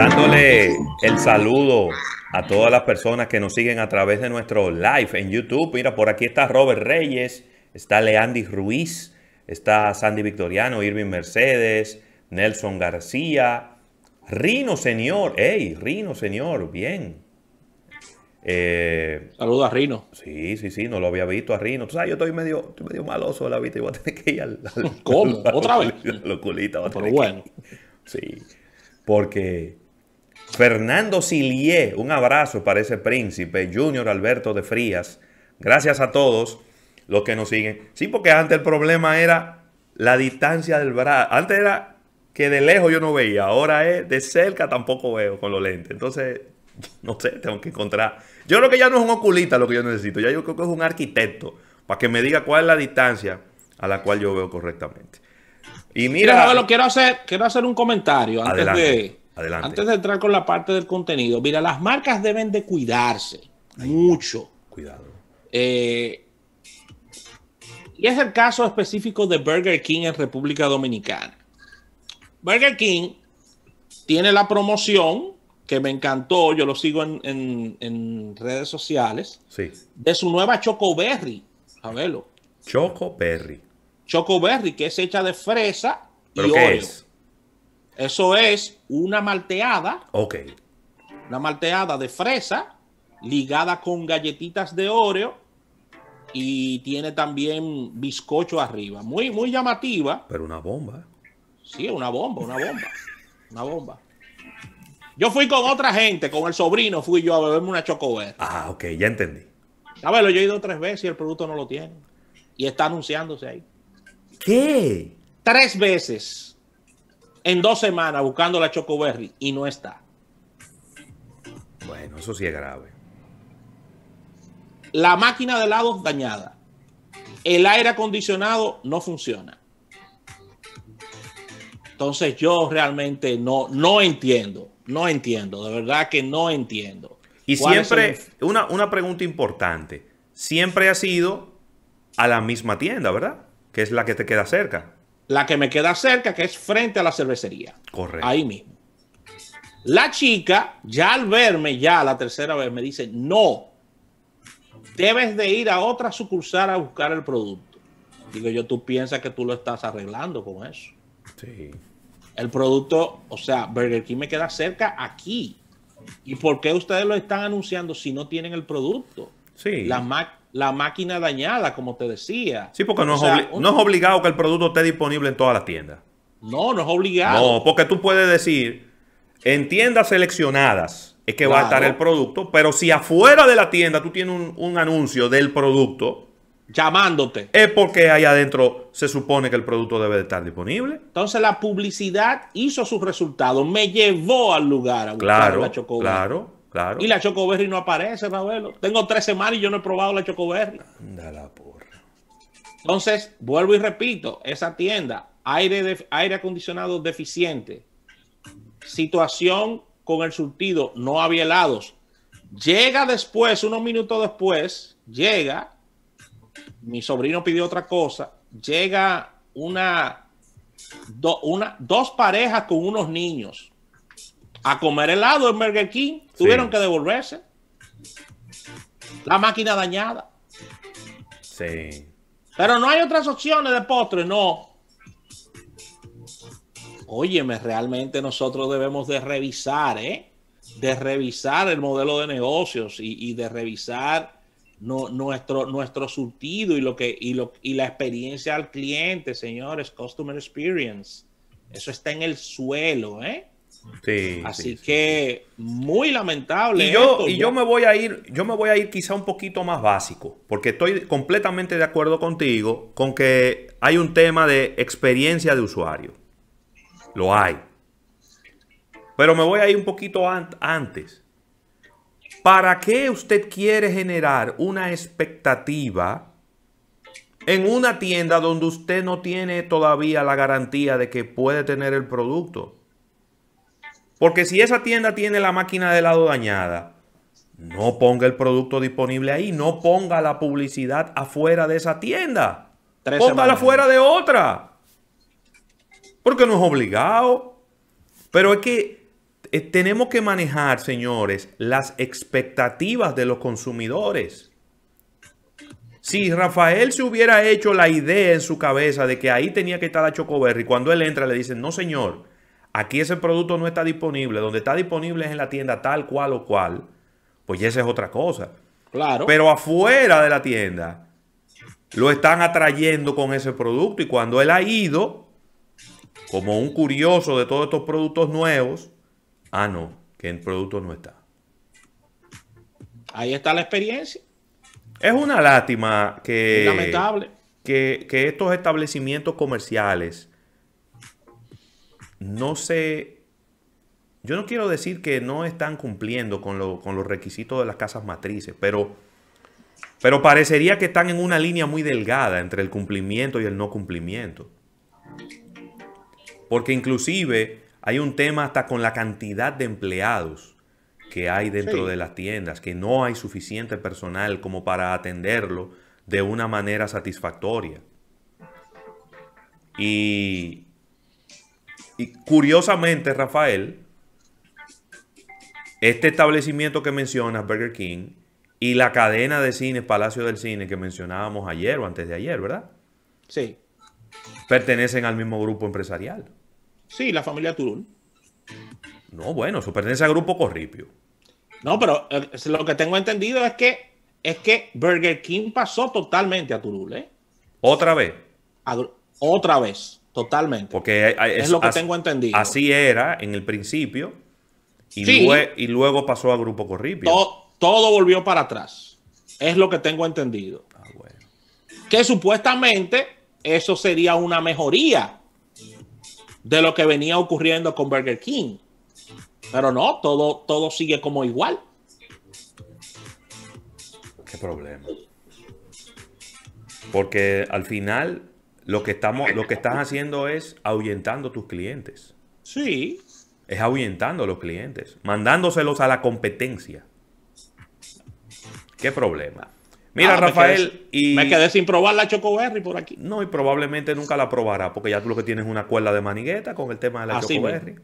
dándole el saludo a todas las personas que nos siguen a través de nuestro live en YouTube. Mira, por aquí está Robert Reyes, está Leandis Ruiz, está Sandy Victoriano, Irving Mercedes, Nelson García, Rino Señor. ¡Ey, Rino Señor! Bien. Eh, Saludos a Rino. Sí, sí, sí, no lo había visto a Rino. Tú sabes, yo estoy medio, maloso de la vista y voy a tener que ir al. ¿Cómo? ¿Otra vez? Loculita, Pero bueno. sí, porque Fernando Silie, un abrazo para ese príncipe. Junior Alberto de Frías. Gracias a todos los que nos siguen. Sí, porque antes el problema era la distancia del brazo. Antes era que de lejos yo no veía. Ahora es de cerca tampoco veo con los lentes. Entonces, no sé, tengo que encontrar. Yo creo que ya no es un oculista lo que yo necesito. Ya yo creo que es un arquitecto para que me diga cuál es la distancia a la cual yo veo correctamente. Y mira, lo quiero hacer, quiero hacer un comentario antes de antes de entrar con la parte del contenido, mira, las marcas deben de cuidarse mucho. Cuidado. Eh, y es el caso específico de Burger King en República Dominicana. Burger King tiene la promoción que me encantó, yo lo sigo en, redes sociales, de su nueva Choco Berry. A verlo. Choco Berry. Choco Berry, que es hecha de fresa y oro. Eso es una malteada. Ok. Una malteada de fresa ligada con galletitas de Oreo y tiene también bizcocho arriba. Muy, muy llamativa. Pero una bomba. Sí, una bomba, una bomba. una bomba. Yo fui con otra gente, con el sobrino fui yo a beberme una chocover. Ah, ok, ya entendí. A ver, yo he ido tres veces y el producto no lo tiene. Y está anunciándose ahí. ¿Qué? Tres veces en dos semanas buscando la Chocoberry y no está. Bueno, eso sí es grave. La máquina de helados dañada. El aire acondicionado no funciona. Entonces yo realmente no, no entiendo, no entiendo, de verdad que no entiendo. Y siempre, una, una pregunta importante, siempre ha sido a la misma tienda, ¿verdad? Que es la que te queda cerca la que me queda cerca, que es frente a la cervecería. Correcto. Ahí mismo. La chica, ya al verme, ya la tercera vez, me dice, no, debes de ir a otra sucursal a buscar el producto. Digo yo, tú piensas que tú lo estás arreglando con eso. Sí. El producto, o sea, Burger King me queda cerca aquí. ¿Y por qué ustedes lo están anunciando si no tienen el producto? Sí. Mac la máquina dañada, como te decía. Sí, porque no, es, no es obligado que el producto esté disponible en todas las tiendas. No, no es obligado. No, porque tú puedes decir, en tiendas seleccionadas es que va a estar el producto, pero si afuera de la tienda tú tienes un, anuncio del producto, llamándote. Es porque ahí adentro se supone que el producto debe estar disponible. Entonces la publicidad hizo sus resultados, me llevó al lugar a buscar claro, la chocolate. Claro. Y la Chocoberry no aparece, Ravelo. Tengo tres semanas y yo no he probado la Chocoberry. la porra. Entonces, vuelvo y repito, esa tienda, aire, de, aire acondicionado deficiente, situación con el surtido, no había helados. Llega después, unos minutos después, llega, mi sobrino pidió otra cosa, llega una dos parejas con unos niños a comer helado en Burger King. Tuvieron que devolverse. La máquina dañada. Sí. Pero no hay otras opciones de postre, no. Óyeme, realmente nosotros debemos de revisar, ¿eh? De revisar el modelo de negocios y, y de revisar no, nuestro, nuestro surtido y, lo que, y, lo, y la experiencia al cliente, señores, Customer Experience. Eso está en el suelo, ¿eh? Así que muy lamentable. Y, yo, y yo me voy a ir, yo me voy a ir quizá un poquito más básico, porque estoy completamente de acuerdo contigo con que hay un tema de experiencia de usuario. Lo hay. Pero me voy a ir un poquito antes. ¿Para qué usted quiere generar una expectativa en una tienda donde usted no tiene todavía la garantía de que puede tener el producto? Porque si esa tienda tiene la máquina de helado dañada, no ponga el producto disponible ahí, no ponga la publicidad afuera de esa tienda. Póngala afuera de otra. Porque no es obligado. Pero es que eh, tenemos que manejar, señores, las expectativas de los consumidores. Si Rafael se hubiera hecho la idea en su cabeza de que ahí tenía que estar la Chocoberry, cuando él entra le dicen, no señor, Aquí ese producto no está disponible. Donde está disponible es en la tienda tal cual o cual. Pues esa es otra cosa. Claro. Pero afuera de la tienda lo están atrayendo con ese producto. Y cuando él ha ido, como un curioso de todos estos productos nuevos, ah, no, que el producto no está. Ahí está la experiencia. Es una lástima que. Lamentable. Que, que estos establecimientos comerciales no sé... Yo no quiero decir que no están cumpliendo con, los requisitos de las casas matrices, pero, pero parecería que están en una línea muy delgada entre el cumplimiento y el no cumplimiento. Porque inclusive hay un tema hasta con la cantidad de empleados que hay dentro de las tiendas, que no hay suficiente personal como para atenderlo de una manera satisfactoria. Y, y curiosamente, Rafael, este establecimiento que mencionas, Burger King, y la cadena de cines, Palacio del Cine, que mencionábamos ayer o antes de ayer, ¿verdad? Sí. Pertenecen al mismo grupo empresarial. Sí, la familia Turul. No, bueno, eso pertenece al grupo Corripio. No, pero eh, lo que tengo entendido es que es que Burger King pasó totalmente a Turul, ¿eh? ¿Otra vez? otra vez. Totalmente. Porque es, lo que tengo entendido. Así era en el principio y, y luego pasó a Grupo Corripio. todo volvió para atrás. Es lo que tengo entendido. Ah, que supuestamente eso sería una mejoría de lo que venía ocurriendo con Burger King. Pero no, todo, todo sigue como igual. Qué problema. Porque al final lo que, estamos, lo que estás haciendo es ahuyentando tus clientes. Sí. Es ahuyentando a los clientes, mandándoselos a la competencia. ¿Qué problema? Mira, Rafael, ah, me quedé, y... Me quedé sin probar la Chocoberry por aquí. No, y probablemente nunca la probará, porque ya tú lo que tienes es una cuerda de manigueta con el tema de la Chocoberry.